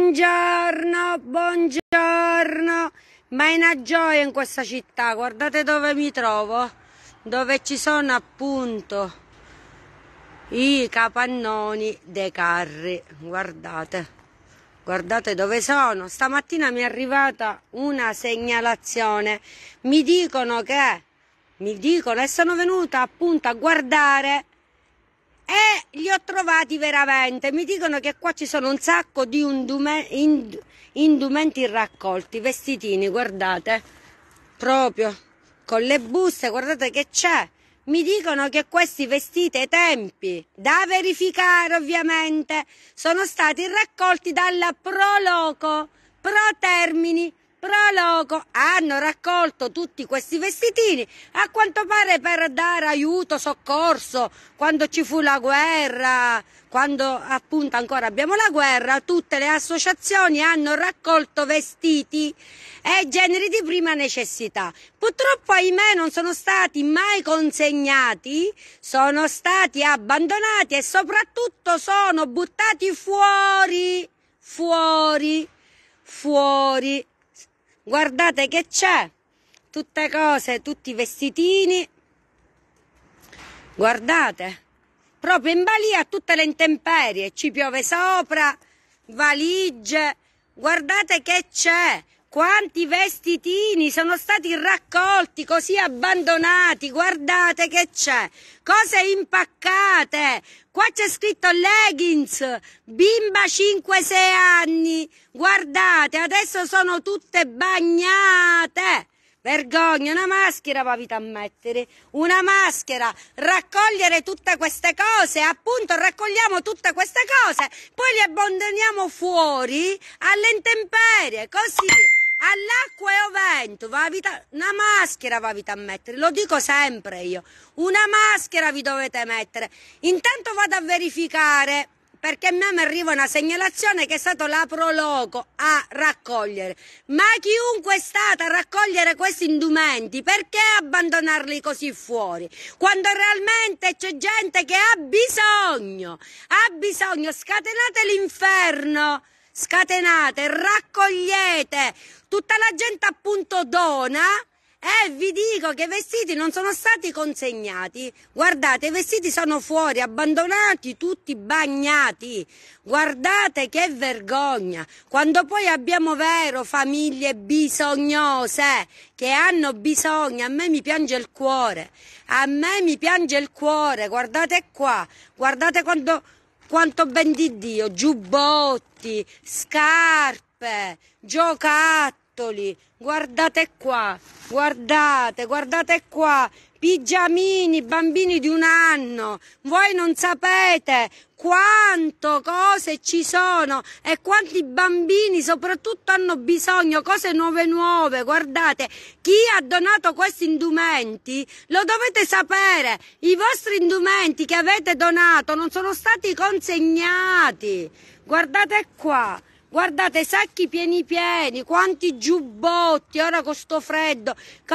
Buongiorno, buongiorno, ma è una gioia in questa città, guardate dove mi trovo, dove ci sono appunto i capannoni dei carri, guardate, guardate dove sono. Stamattina mi è arrivata una segnalazione, mi dicono che, mi dicono e sono venuta appunto a guardare e li ho trovati veramente. Mi dicono che qua ci sono un sacco di indumenti raccolti, vestitini, guardate, proprio con le buste, guardate che c'è. Mi dicono che questi vestiti ai tempi, da verificare ovviamente, sono stati raccolti dalla Proloco Pro Termini Prologo, hanno raccolto tutti questi vestitini a quanto pare per dare aiuto, soccorso quando ci fu la guerra, quando appunto ancora abbiamo la guerra, tutte le associazioni hanno raccolto vestiti e generi di prima necessità. Purtroppo, ahimè, non sono stati mai consegnati, sono stati abbandonati e soprattutto sono buttati fuori, fuori, fuori guardate che c'è, tutte cose, tutti i vestitini, guardate, proprio in balia tutte le intemperie, ci piove sopra, valigie, guardate che c'è, quanti vestitini sono stati raccolti, così abbandonati, guardate che c'è, cose impaccate, qua c'è scritto leggings, bimba 5-6 anni, guardate, adesso sono tutte bagnate. Vergogna, una maschera va a mettere, una maschera, raccogliere tutte queste cose, appunto raccogliamo tutte queste cose, poi le abbandoniamo fuori alle intemperie, così. All'acqua e al vento, vita... una maschera va a mettere, lo dico sempre io, una maschera vi dovete mettere. Intanto vado a verificare perché a me mi arriva una segnalazione che è stato la Proloco a raccogliere. Ma chiunque è stata a raccogliere questi indumenti, perché abbandonarli così fuori? Quando realmente c'è gente che ha bisogno, ha bisogno, scatenate l'inferno, scatenate, raccogliete tutta la gente appunto dona e vi dico che i vestiti non sono stati consegnati. Guardate, i vestiti sono fuori, abbandonati, tutti bagnati. Guardate che vergogna. Quando poi abbiamo vero famiglie bisognose che hanno bisogno, a me mi piange il cuore. A me mi piange il cuore. Guardate qua. Guardate quando, quanto ben di Dio, giubbotti, scarpe Giuseppe, giocattoli, guardate qua, guardate, guardate qua, pigiamini, bambini di un anno, voi non sapete quanto cose ci sono e quanti bambini soprattutto hanno bisogno, cose nuove nuove, guardate, chi ha donato questi indumenti lo dovete sapere, i vostri indumenti che avete donato non sono stati consegnati, guardate qua. Guardate, sacchi pieni pieni, quanti giubbotti, ora con sto freddo, che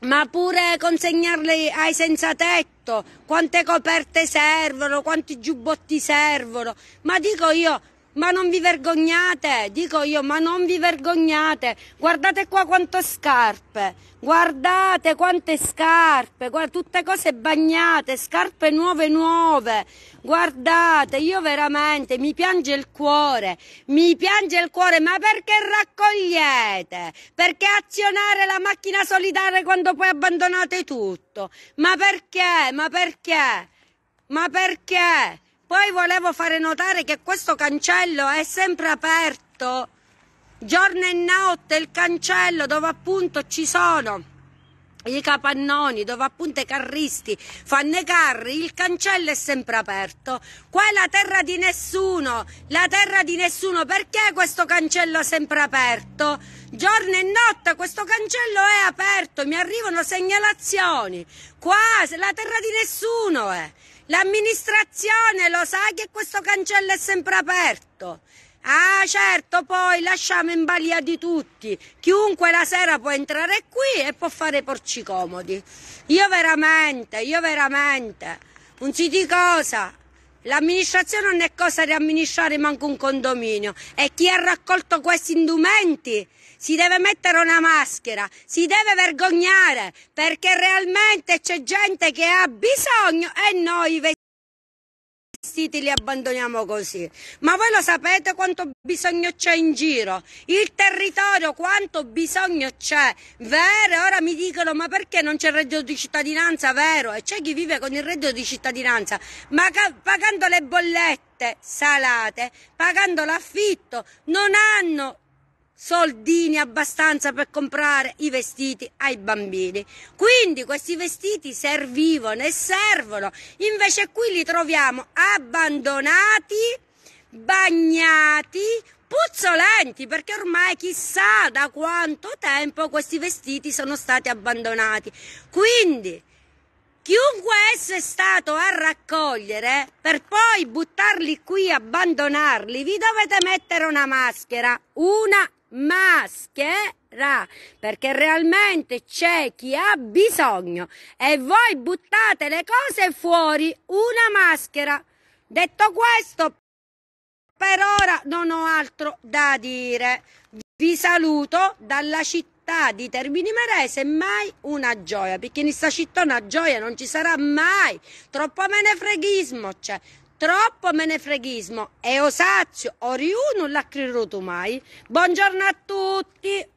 ma pure consegnarli ai senza tetto, quante coperte servono, quanti giubbotti servono. Ma dico io, ma non vi vergognate, dico io, ma non vi vergognate. Guardate qua quante scarpe, guardate quante scarpe, guarda, tutte cose bagnate, scarpe nuove nuove. Guardate, io veramente mi piange il cuore, mi piange il cuore, ma perché raccogliete? Perché azionare la macchina solidale quando poi abbandonate tutto? Ma perché? Ma perché? Ma perché? Poi volevo fare notare che questo cancello è sempre aperto, giorno e notte, il cancello dove appunto ci sono i capannoni dove appunto i carristi fanno i carri, il cancello è sempre aperto. Qua è la terra di nessuno, la terra di nessuno, perché questo cancello è sempre aperto? Giorno e notte questo cancello è aperto, mi arrivano segnalazioni. Qua è la terra di nessuno è. L'amministrazione lo sa che questo cancello è sempre aperto. Ah certo, poi lasciamo in balia di tutti. Chiunque la sera può entrare qui e può fare porci comodi. Io veramente, io veramente, non si di cosa. L'amministrazione non è cosa di amministrare manco un condominio e chi ha raccolto questi indumenti si deve mettere una maschera, si deve vergognare perché realmente c'è gente che ha bisogno e noi vestiti li abbandoniamo così. Ma voi lo sapete quanto bisogno c'è in giro? Il territorio quanto bisogno c'è? Vero? Ora mi dicono ma perché non c'è il reddito di cittadinanza? Vero? E c'è chi vive con il reddito di cittadinanza, ma pagando le bollette salate, pagando l'affitto, non hanno soldini abbastanza per comprare i vestiti ai bambini. Quindi questi vestiti servivano e servono, invece qui li troviamo abbandonati, bagnati, puzzolenti perché ormai chissà da quanto tempo questi vestiti sono stati abbandonati. Quindi chiunque esso stato a raccogliere per poi buttarli qui, abbandonarli, vi dovete mettere una maschera, una maschera perché realmente c'è chi ha bisogno e voi buttate le cose fuori una maschera. Detto questo, per ora non ho altro da dire. Vi saluto dalla città di Termini Marese, mai una gioia, perché in questa città una gioia non ci sarà mai. Troppo menefreghismo c'è. Troppo menefreghismo e osazio, oriuno non l'ha creduto mai. Buongiorno a tutti!